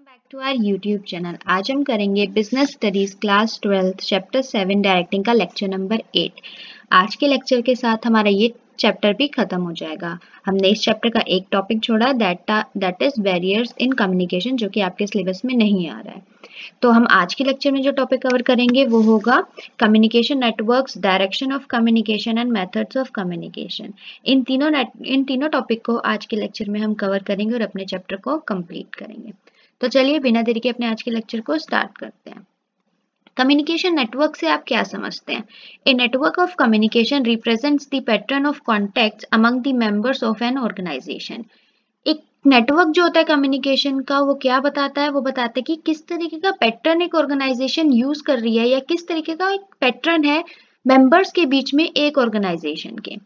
Welcome back to our YouTube channel आज हम करेंगे business studies class twelfth chapter seven directing का lecture number eight आज के लेक्चर के साथ हमारा ये चैप्टर भी खत्म हो जाएगा हमने इस चैप्टर का एक टॉपिक छोड़ा that is barriers in communication जो कि आपके सिलेबस में नहीं आ रहा है तो हम आज के लेक्चर में जो टॉपिक कवर करेंगे वो होगा communication networks direction of communication and methods of communication इन तीनों इन तीनों टॉपिक को आज के लेक्चर में हम कवर करेंगे और अपने चैप्टर को कंप्लीट करेंगे तो चलिए बिना देरी के अपने आज के लेक्चर को स्टार्ट करते हैं कम्युनिकेशन नेटवर्क से आप क्या समझते हैं a network of communication represents the pattern of contact among the members of an organisation एक नेटवर्क जो होता है कम्युनिकेशन का वो क्या बताता है वो बताता है कि किस तरीके का पैटर्न एक ऑर्गेनाइजेशन यूज कर रही है या किस तरीके का एक पैटर्न है मेंबर्स के बीच में एक ऑर्गेनाइजेशन के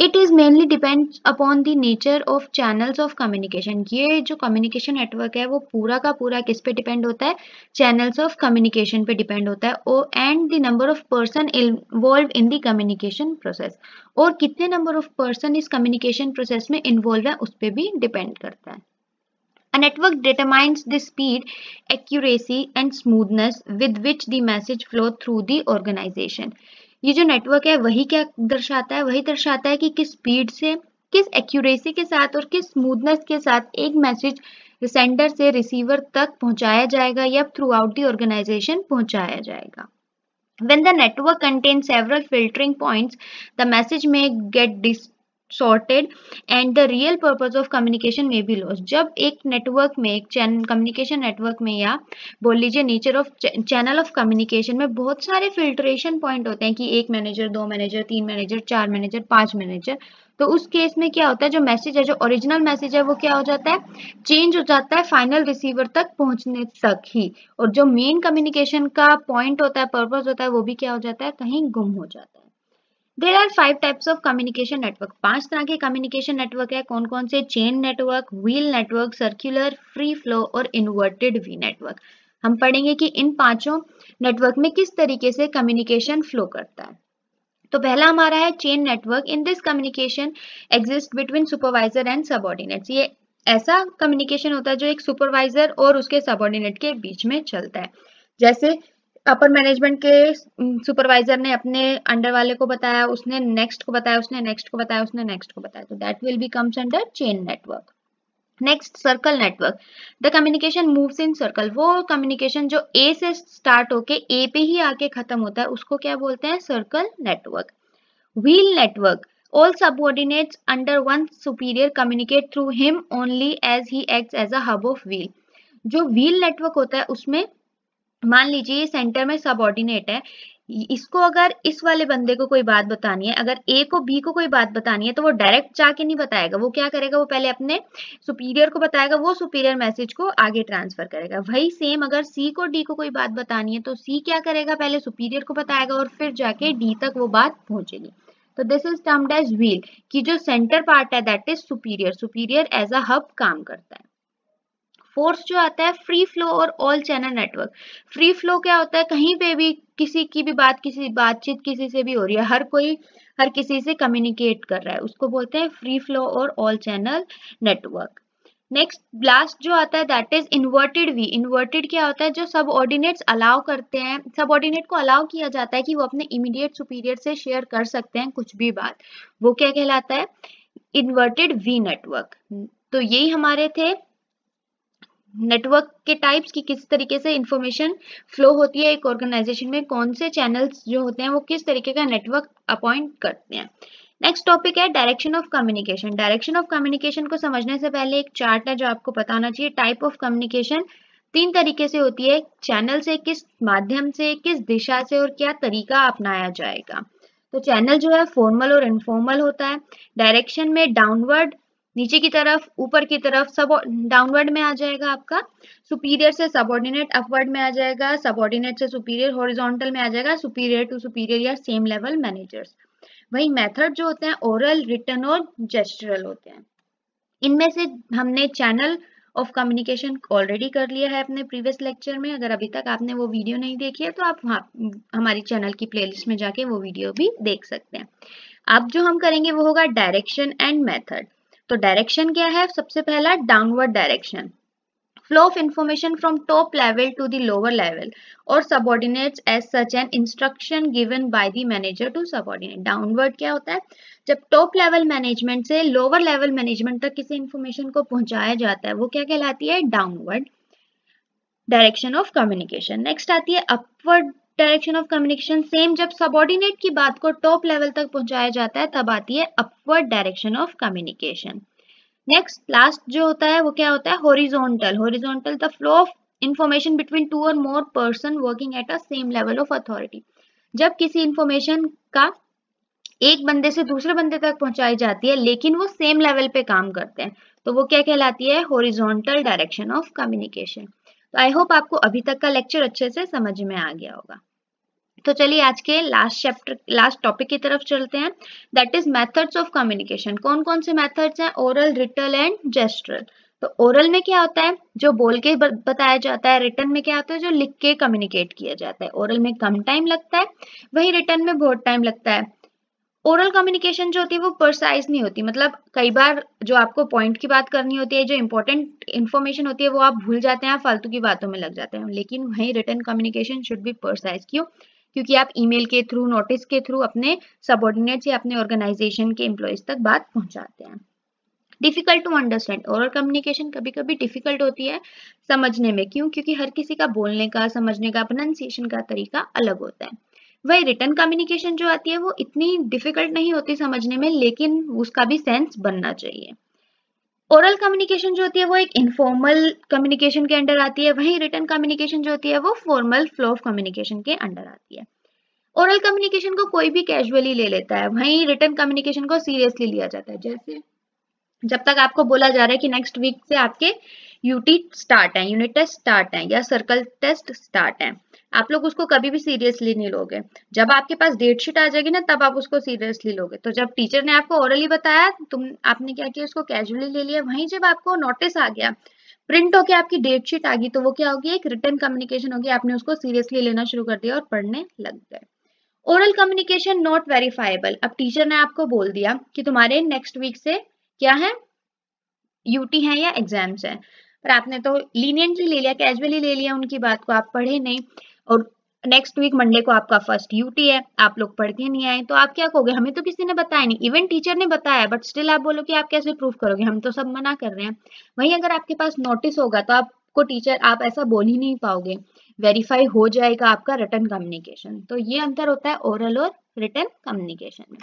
it is mainly depend upon the nature of channels of communication ये जो कम्युनिकेशन नेटवर्क है वो पूरा का पूरा किस पे डिपेंड होता है चैनल्स ऑफ कम्युनिकेशन पे डिपेंड होता है और and the number of person involve in the communication process और कितने नंबर ऑफ पर्सन इस कम्युनिकेशन प्रोसेस में इन्वॉल्व है उस पर भी डिपेंड करता है A network determines the speed, accuracy and smoothness with which the message flows through the organization. ये जो नेटवर्क है वही क्या दर्शाता है वही दर्शाता है कि किस स्पीड से किस एक्यूरेसी के साथ और किस स्मूथनेस के साथ एक मैसेज सेंडर से रिसीवर तक पहुंचाया जाएगा या थ्रू आउट दी ऑर्गेनाइजेशन पहुंचाया जाएगा when the network contains several filtering points the message may get dis sorted and the real purpose of communication में भी लॉस जब एक नेटवर्क में एक कम्युनिकेशन नेटवर्क में या बोल लीजिए nature of channel of communication में बहुत सारे फिल्ट्रेशन पॉइंट होते हैं कि एक मैनेजर दो मैनेजर तीन मैनेजर चार मैनेजर पांच मैनेजर तो उस केस में क्या होता है जो मैसेज है जो ओरिजिनल मैसेज है वो क्या हो जाता है चेंज हो जाता है फाइनल रिसीवर तक पहुंचने तक ही और जो मेन कम्युनिकेशन का पॉइंट होता है पर्पज होता है वो भी क्या हो जाता है कहीं गुम हो जाता है there are five types of communication network पांच तरह के कम्युनिकेशन नेटवर्क है कौन कौन से chain network wheel network circular free flow और इन्वर्टेड वी नेटवर्क हम पढ़ेंगे कि इन पांचों नेटवर्क में किस तरीके से कम्युनिकेशन फ्लो करता है तो पहला हमारा है chain network in this communication exist between supervisor and subordinates ये ऐसा कम्युनिकेशन होता है जो एक सुपरवाइजर और उसके सबॉर्डिनेट के बीच में चलता है जैसे अपर मैनेजमेंट के सुपरवाइजर mm, ने अपने अंडर वाले को बताया उसने नेक्स्ट को बताया उसने नेक्स्ट को बताया उसने नेक्स्ट को बताया तो that will be comes under chain network next circle network the communication moves in circle वो कम्युनिकेशन जो ए से स्टार्ट होके ए पे ही आके खत्म होता है उसको क्या बोलते हैं circle network wheel network all subordinates under one superior communicate through him only as he acts as a hub of wheel जो व्हील नेटवर्क होता है उसमें मान लीजिए ये सेंटर में सबऑर्डिनेट है इसको अगर इस वाले बंदे को कोई बात बतानी है अगर ए को बी को कोई बात बतानी है तो वो डायरेक्ट जाके नहीं बताएगा वो क्या करेगा वो पहले अपने सुपीरियर को बताएगा वो सुपीरियर मैसेज को आगे ट्रांसफर करेगा वही सेम अगर सी को डी को कोई बात बतानी है तो सी क्या करेगा पहले सुपीरियर को बताएगा और फिर जाके डी तक वो बात पहुंचेगी तो this is termed as wheel की जो सेंटर पार्ट है that is superior superior as a hub काम करता है फोर्स जो आता है फ्री फ्लो और all channel network free flow क्या होता है कहीं पे भी किसी की भी बात किसी बातचीत किसी से भी हो रही है हर कोई हर किसी से कम्युनिकेट कर रहा है उसको बोलते हैं फ्री फ्लो और all channel network next last जो आता है that is inverted V inverted क्या होता है जो सब ऑर्डिनेट्स अलाउ करते हैं सब ऑर्डिनेट को अलाउ किया जाता है कि वो अपने इमीडिएट सुपीरियर से शेयर कर सकते हैं कुछ भी बात वो क्या कहलाता है इन्वर्टेड वी नेटवर्क तो यही हमारे थे नेटवर्क के टाइप्स की किस तरीके से इंफॉर्मेशन फ्लो होती है एक ऑर्गेनाइजेशन में कौन से चैनल्स जो होते हैं वो किस तरीके का नेटवर्क अपॉइंट करते हैं नेक्स्ट टॉपिक है direction of communication direction of communication को समझने से पहले एक चार्ट है जो आपको पता होना चाहिए टाइप ऑफ कम्युनिकेशन तीन तरीके से होती है चैनल से किस माध्यम से किस दिशा से और क्या तरीका अपनाया जाएगा तो चैनल जो है फॉर्मल और इनफॉर्मल होता है डायरेक्शन में डाउनवर्ड नीचे की तरफ ऊपर की तरफ सब डाउनवर्ड में आ जाएगा आपका सुपीरियर से सबॉर्डिनेट अपवर्ड में आ जाएगा सबॉर्डिनेट से सुपीरियर हॉरिजॉन्टल में आ जाएगा सुपीरियर टू सुपीरियर या सेम लेवल मैनेजर्स वही मेथड जो होते हैं ओरल रिटर्न और जेस्टरल होते हैं इनमें से हमने चैनल ऑफ कम्युनिकेशन ऑलरेडी कर लिया है अपने प्रीवियस लेक्चर में अगर अभी तक आपने वो वीडियो नहीं देखी है तो आप हाँ, हमारी चैनल की प्लेलिस्ट में जाके वो वीडियो भी देख सकते हैं अब जो हम करेंगे वो होगा डायरेक्शन एंड मेथड तो डायरेक्शन क्या है सबसे पहला downward direction flow of information from top level to the lower level और subordinate as such an instruction given by the manager to subordinate downward क्या होता है जब टॉप लेवल मैनेजमेंट से लोअर लेवल मैनेजमेंट तक किसी इंफॉर्मेशन को पहुंचाया जाता है वो क्या कहलाती है downward direction of communication next आती है upward direction of communication same जब सबॉर्डिनेट की बात को टॉप लेवल तक पहुंचाया जाता है तब आती है upward direction of communication next last जो होता है वो क्या होता है horizontal horizontal the flow of information between two और more person working at a same level of authority जब किसी इंफॉर्मेशन का एक बंदे से दूसरे बंदे तक पहुंचाई जाती है लेकिन वो सेम लेवल पे काम करते हैं तो वो क्या कहलाती है होरिजोनटल डायरेक्शन ऑफ कम्युनिकेशन तो आई होप आपको अभी तक का लेक्चर अच्छे से समझ में आ गया होगा तो चलिए आज के लास्ट चैप्टर लास्ट टॉपिक की तरफ चलते हैं that is methods of communication कौन कौन से मेथड्स हैं ओरल रिटल एंड जेस्ट्रल तो ओरल में क्या होता है जो बोल के बताया जाता है रिटर्न में क्या होता है जो लिख के कम्युनिकेट किया जाता है ओरल में कम टाइम लगता है वही रिटर्न में बहुत टाइम लगता है ओरल कम्युनिकेशन जो होती है वो प्रोसाइज नहीं होती मतलब कई बार जो आपको पॉइंट की बात करनी होती है जो इंपॉर्टेंट इन्फॉर्मेशन होती है वो आप भूल जाते हैं फालतू की बातों में लग जाते हैं लेकिन वहीं written communication should be precise क्यों क्योंकि आप ईमेल के थ्रू नोटिस के थ्रू अपने सबॉर्डिनेट या अपने ऑर्गेनाइजेशन के एम्प्लॉयज तक बात पहुंचाते हैं difficult to understand oral communication कभी कभी डिफिकल्ट होती है समझने में क्यों क्योंकि हर किसी का बोलने का समझने का प्रोनाउंसिएशन का तरीका अलग होता है वही रिटर्न कम्युनिकेशन जो आती है वो इतनी डिफिकल्ट नहीं होती समझने में लेकिन उसका भी सेंस बनना चाहिए ओरल कम्युनिकेशन जो होती है वो एक इनफॉर्मल कम्युनिकेशन के अंडर आती है वहीं रिटर्न कम्युनिकेशन जो होती है वो फॉर्मल फ्लो ऑफ कम्युनिकेशन के अंडर आती है ओरल कम्युनिकेशन को कोई भी कैजुअली ले लेता है वहीं रिटर्न कम्युनिकेशन को सीरियसली लिया जाता है जैसे जब तक आपको बोला जा रहा है कि नेक्स्ट वीक से आपके यूटी स्टार्ट है यूनिट टेस्ट स्टार्ट है या सर्कल टेस्ट स्टार्ट है आप लोग उसको कभी भी सीरियसली नहीं लोगे जब आपके पास डेट शीट आ जाएगी ना तब आप उसको सीरियसली लोगे तो जब टीचर ने आपको ओरली बताया तुम आपने क्या किया उसको कैजुअली ले लिया वहीं जब आपको नोटिस आ गया प्रिंट होके आपकी डेट शीट आ गई तो वो क्या होगी एक रिटर्न कम्युनिकेशन होगी आपने उसको सीरियसली लेना शुरू कर दिया और पढ़ने लग गए ओरल कम्युनिकेशन नॉट वेरीफाइबल अब टीचर ने आपको बोल दिया कि तुम्हारे नेक्स्ट वीक से क्या है यूटी है या एग्जाम्स है पर आपने तो लीनियंटली ले लिया कैजुअली ले लिया उनकी बात को आप पढ़े नहीं और नेक्स्ट वीक मंडे को आपका फर्स्ट यूटी है आप लोग पढ़ के नहीं आए तो आप क्या कहोगे हमें तो किसी ने बताया नहीं इवन टीचर ने बताया बट स्टिल आप बोलो कि आप कैसे प्रूफ करोगे हम तो सब मना कर रहे हैं वहीं अगर आपके पास नोटिस होगा तो आपको टीचर आप ऐसा बोल ही नहीं पाओगे वेरीफाई हो जाएगा आपका रिटर्न कम्युनिकेशन तो ये अंतर होता है ओरल और रिटर्न कम्युनिकेशन में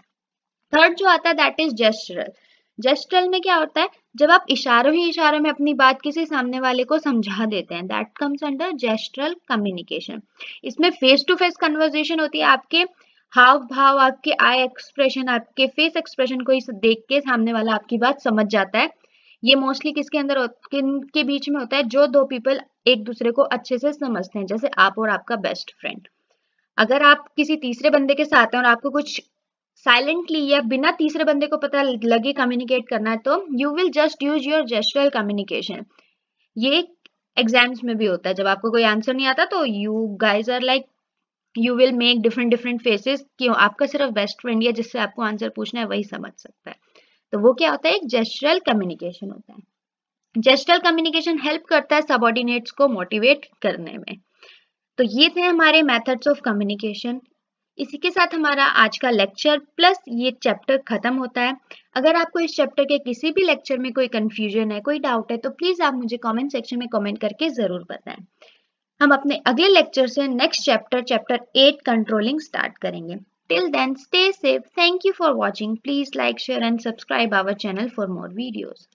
थर्ड जो आता है दैट इज जेस्टरल जेस्ट्रल में क्या होता है जब आप इशारों ही इशारों में अपनी बात किसी सामने वाले को समझा देते हैं that comes under gestural communication इसमें फेस टू फेस कन्वर्जेशन होती है आपके हाव भाव आपके आई एक्सप्रेशन आपके फेस एक्सप्रेशन को देख के सामने वाला आपकी बात समझ जाता है ये मोस्टली किसके अंदर किन के बीच में होता है जो दो पीपल एक दूसरे को अच्छे से समझते हैं जैसे आप और आपका बेस्ट फ्रेंड अगर आप किसी तीसरे बंदे के साथ हैं और आपको कुछ साइलेंटली या बिना तीसरे बंदे को पता लगे कम्युनिकेट करना है तो you will just use your gestural communication ये एग्जाम्स में भी होता है जब आपको कोई आंसर नहीं आता तो you guys are like you will make different different faces क्यों आपका सिर्फ बेस्ट फ्रेंड है जिससे आपको आंसर पूछना है वही समझ सकता है तो वो क्या होता है एक जेस्टरल कम्युनिकेशन होता है जेस्टरल कम्युनिकेशन हेल्प करता है सबॉर्डिनेट्स को मोटिवेट करने में तो ये थे हमारे मेथड्स ऑफ कम्युनिकेशन इसी के साथ हमारा आज का लेक्चर प्लस ये चैप्टर खत्म होता है अगर आपको इस चैप्टर के किसी भी लेक्चर में कोई कंफ्यूजन है कोई डाउट है तो प्लीज आप मुझे कमेंट सेक्शन में कमेंट करके जरूर बताएं हम अपने अगले लेक्चर से next chapter chapter eight controlling start करेंगे till then stay safe thank you for watching please like share and subscribe our channel for more videos